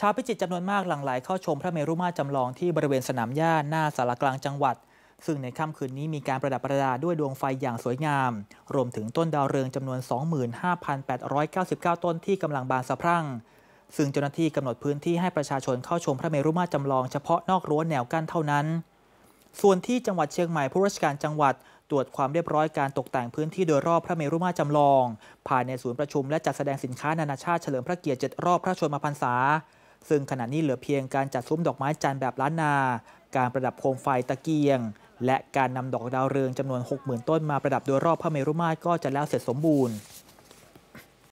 ชาวพิจิตรจำนวนมากหลั่งไหลเข้าชมพระเมรุมาตรจำลองที่บริเวณสนามหญ้าหน้าสารกลางจังหวัด ซึ่งในค่ำคืนนี้มีการประดับประดาด้วยดวงไฟอย่างสวยงาม รวมถึงต้นดาวเรืองจำนวน 25,899 ต้นที่กำลังบานสะพรั่ง ซึ่งเจ้าหน้าที่กำหนดพื้นที่ให้ประชาชนเข้าชมพระเมรุมาตรจำลองเฉพาะนอกรั้วแนวกั้นเท่านั้น ส่วนที่จังหวัดเชียงใหม่ผู้ราชการจังหวัดตรวจความเรียบร้อยการตกแต่งพื้นที่โดยรอบพระเมรุมาตรจำลองภายในศูนย์ประชุมและจัดแสดงสินค้านานาชาติเฉลิมพระเกียรติ7รอบพระชนมพรรษาซึ่งขณะนี้เหลือเพียงการจัดซุ้มดอกไม้จันทร์แบบล้านนา การประดับโคมไฟตะเกียง และการนำดอกดาวเรืองจำนวน 60,000 ต้นมาประดับโดยรอบพระเมรุมาตรก็จะแล้วเสร็จสมบูรณ์